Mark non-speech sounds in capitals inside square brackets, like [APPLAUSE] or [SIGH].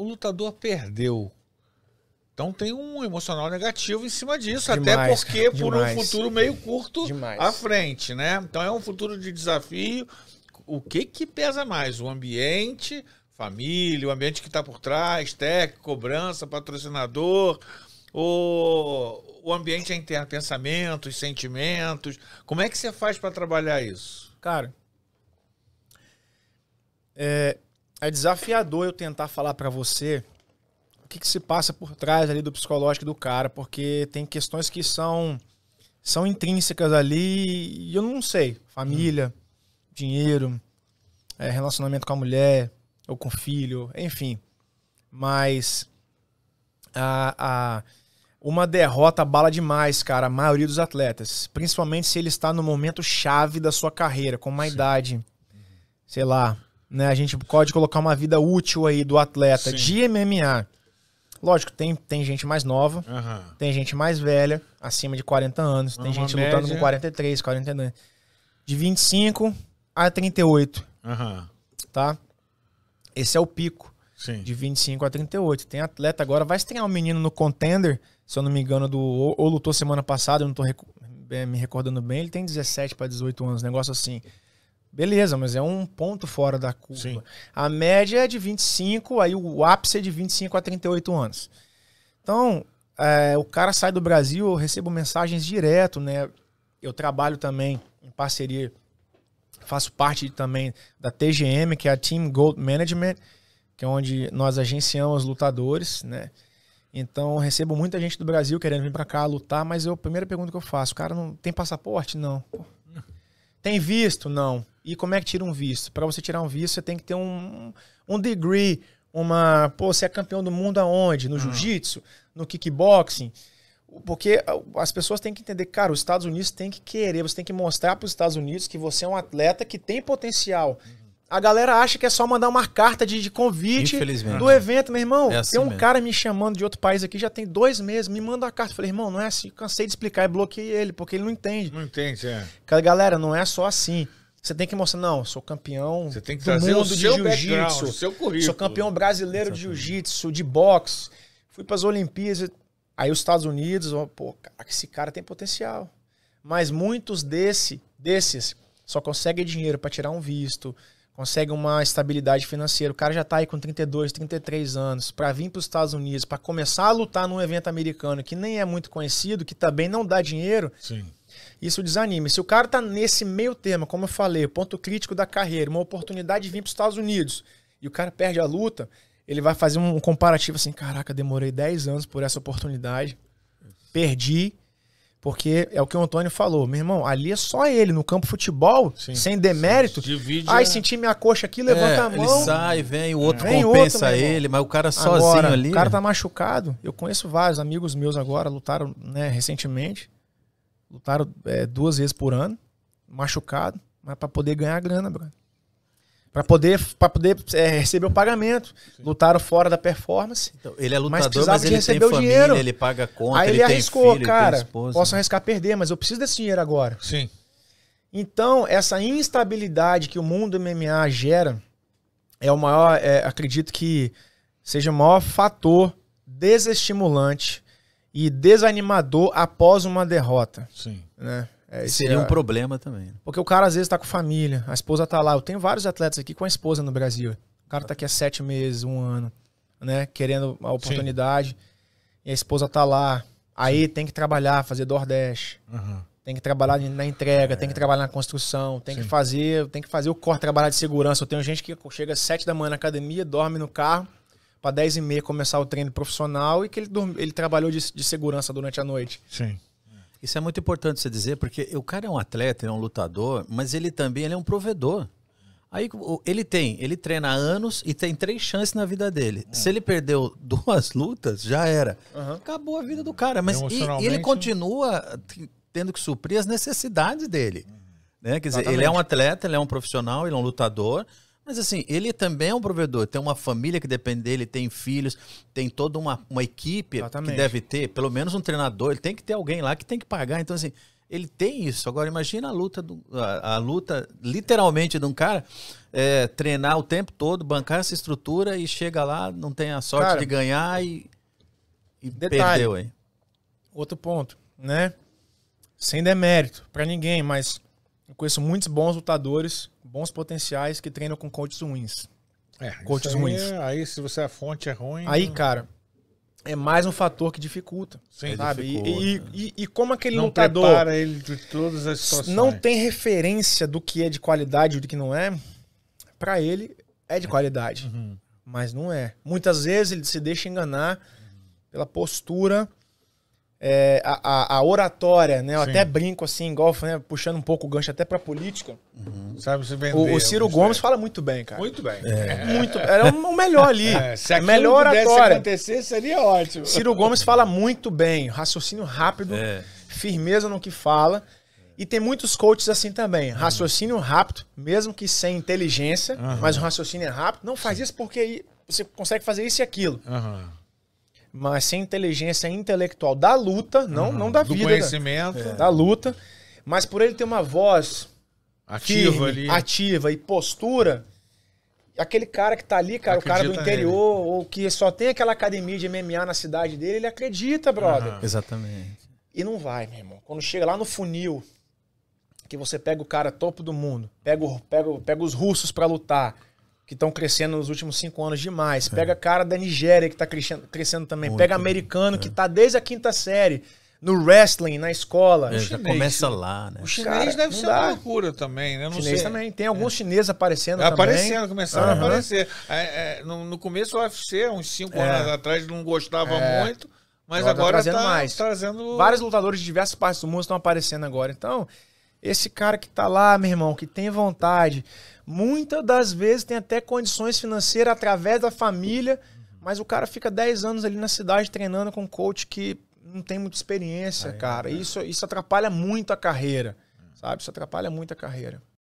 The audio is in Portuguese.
o lutador perdeu. Então tem um emocional negativo em cima disso, demais, até porque por demais. um futuro meio curto demais. à frente, né? Então é um futuro de desafio. O que que pesa mais? O ambiente, família, o ambiente que está por trás, técnico, cobrança, patrocinador, o ambiente interno, pensamentos, sentimentos. Como é que você faz para trabalhar isso? Cara, é, é desafiador eu tentar falar para você o que, que, se passa por trás ali do psicológico do cara, porque tem questões que são são intrínsecas ali e eu não sei. Família, hum. dinheiro, é, relacionamento com a mulher ou com o filho, enfim. Mas a, a, uma derrota bala demais, cara, a maioria dos atletas. Principalmente se ele está no momento chave da sua carreira, com uma Sim. idade, sei lá, né? A gente pode colocar uma vida útil aí do atleta Sim. de MMA. Lógico, tem, tem gente mais nova, uhum. tem gente mais velha, acima de 40 anos, Mas tem gente média... lutando com 43, 42. De 25 a 38. Uhum. Tá? Esse é o pico. Sim. De 25 a 38. Tem atleta agora, vai estrear um menino no contender, se eu não me engano, do ou, ou lutou semana passada, eu não tô recu... Eh, me recordando bem, ele tem 17 para 18 anos, negócio assim. Beleza, mas é um ponto fora da curva. Sim. A média é de 25, aí o ápice é de 25 a 38 anos. Então, é, o cara sai do Brasil, eu recebo mensagens direto, né? Eu trabalho também em parceria, faço parte também da TGM, que é a Team Gold Management, que é onde nós agenciamos lutadores, né? Então, recebo muita gente do Brasil querendo vir para cá lutar, mas eu, a primeira pergunta que eu faço, cara não tem passaporte? Não. Pô tem visto? Não. E como é que tira um visto? Para você tirar um visto, você tem que ter um, um degree, uma. Pô, você é campeão do mundo aonde? No hum. jiu-jitsu? No kickboxing? Porque ah, as pessoas têm que entender, cara, os Estados Unidos tem que querer, você tem que mostrar para os Estados Unidos que você é um atleta que tem potencial. Uhum. A galera acha que é só mandar uma carta de, de convite do evento. Meu irmão, é assim tem um mesmo. cara me chamando de outro país aqui já tem dois meses, me manda uma carta. falei, irmão, não é assim. Cansei de explicar e bloqueei ele, porque ele não entende. Não entende, é. Cara, galera, não é só assim. Você tem que mostrar, não, sou campeão Você tem que do mundo de jiu-jitsu. seu currículo. Sou campeão brasileiro de jiu-jitsu, de boxe. Fui para as Olimpíadas. Aí os Estados Unidos, pô, cara, esse cara tem potencial. Mas muitos desse, desses só conseguem dinheiro para tirar um visto, consegue uma estabilidade financeira. O cara já está aí com 32, 33 anos, para vir para os Estados Unidos, para começar a lutar num evento americano que nem é muito conhecido, que também não dá dinheiro. Sim. Isso desanima. Se o cara está nesse meio termo, como eu falei, ponto crítico da carreira, uma oportunidade de vir para os Estados Unidos, e o cara perde a luta, ele vai fazer um comparativo assim: caraca, demorei 10 anos por essa oportunidade, perdi, porque é o que o Antônio falou, meu irmão, ali é só ele, no campo futebol, sim, sem demérito. divide, aí é... senti minha coxa aqui, levanta é, a mão. Ele sai, vem, o outro vem compensa outro, ele, mas o cara sozinho agora, ali. O cara né? tá machucado. Eu conheço vários amigos meus agora, lutaram né, recentemente. Lutaram é, duas vezes por ano, machucado, mas para poder ganhar grana, brother para poder, pra poder é, receber o pagamento. Sim. Lutaram fora da performance. Então, ele é lutador, mas, mas ele tem família, dinheiro. ele paga conta, Aí ele, ele arriscou, filho, cara, esposa, posso arriscar perder, mas eu preciso desse dinheiro agora. Sim. Então, essa instabilidade que o mundo MMA gera é o maior, é, acredito que seja o maior fator desestimulante e desanimador após uma derrota. Sim. Né? É, Seria é... um problema também. Né? Porque o cara às vezes tá com família, a esposa tá lá. Eu tenho vários atletas aqui com a esposa no Brasil. O cara tá aqui há sete meses, um ano, né? Querendo a oportunidade. Sim. E a esposa tá lá. Aí Sim. tem que trabalhar, fazer Nordeste. Uhum. Tem que trabalhar na entrega, é. tem que é. trabalhar na construção, tem Sim. que fazer, tem que fazer o corte, trabalhar de segurança. Eu tenho gente que chega às sete da manhã na academia, dorme no carro, para dez e meia começar o treino profissional e que ele, ele trabalhou de, de segurança durante a noite. Sim. Isso é muito importante você dizer, porque o cara é um atleta, é um lutador, mas ele também ele é um provedor. Aí ele tem, ele treina há anos e tem três chances na vida dele. É. Se ele perdeu [LAUGHS] duas lutas, já era. Uhum. Acabou a vida do cara. Mas e, e, ele continua tendo que suprir as necessidades dele. Uhum. Né? Quer dizer, Exatamente. ele é um atleta, ele é um profissional, ele é um lutador, mas assim, ele também é um provedor, tem uma família que depende dele, tem filhos, tem toda uma, uma equipe Exatamente. que deve ter, pelo menos um treinador, ele tem que ter alguém lá que tem que pagar. Então, assim, ele tem isso. Agora, imagina a luta, do, a, a luta literalmente de um cara é, treinar o tempo todo, bancar essa estrutura e chega lá, não tem a sorte cara, de ganhar e, e detalhe, perdeu, hein? Outro ponto, né? Sem demérito para ninguém, mas eu conheço muitos bons lutadores, bons potenciais que treinam com coaches ruins. É, coaches aí, ruins. É, aí, se você é a fonte é ruim. Aí, não... Né? cara, é mais um fator que dificulta. Sim, sabe? Dificulta. E, e, e, e, como aquele não lutador. Prepara ele de todas as situações. Não tem referência do que é de qualidade e do que não é. Para ele, é de é. qualidade. Uhum. Mas não é. Muitas vezes ele se deixa enganar pela postura é, a, a, oratória, né? Eu Sim. até brinco assim, igual né? puxando um pouco o gancho até pra política. Uhum. Sabe vender. O, o Ciro Gomes é. fala muito bem, cara. Muito bem. É. é. Muito. Era o melhor ali. É, se melhor oratória. acontecer, seria ótimo. Ciro Gomes fala muito bem, raciocínio rápido, é. firmeza no que fala. E tem muitos coaches assim também. Uhum. Raciocínio rápido, mesmo que sem inteligência, uhum. mas o raciocínio é rápido. Não faz isso porque você consegue fazer isso e aquilo. Uhum mas sem inteligência intelectual da luta, não, uhum. não da Do vida. Do né? conhecimento. É. Da luta. Mas por ele ter uma voz ativa firme, ali. Ativa e postura, aquele cara que tá ali, cara, acredita o cara do interior, nele. ou que só tem aquela academia de MMA na cidade dele, ele acredita, brother. Uhum. Exatamente. E não vai, meu irmão. Quando chega lá no funil, que você pega o cara topo do mundo, pega, pega, pega os russos para lutar que estão crescendo nos últimos cinco anos demais. É. Pega a cara da Nigéria, que está crescendo, crescendo também. Muito Pega né? americano, que está é. desde a quinta série no wrestling, na escola. É, já começa né? lá, né? O chinês Cara, deve ser dá. uma loucura também, né? Não chinês sei. também. Tem alguns é. chineses aparecendo Aparecendo, também. começando uhum. a aparecer. É, é, no, no, começo o UFC, uns cinco é. anos atrás, não gostava muito, mas agora, tá agora tá trazendo, tá mais. trazendo... Vários lutadores de diversas partes do mundo estão aparecendo agora. Então, esse cara que tá lá, meu irmão, que tem vontade, muitas das vezes tem até condições financeiras através da família, mas o cara fica 10 anos ali na cidade treinando com um coach que não tem muita experiência, Aí, cara. É. Isso, isso atrapalha muito a carreira, sabe? Isso atrapalha muito a carreira.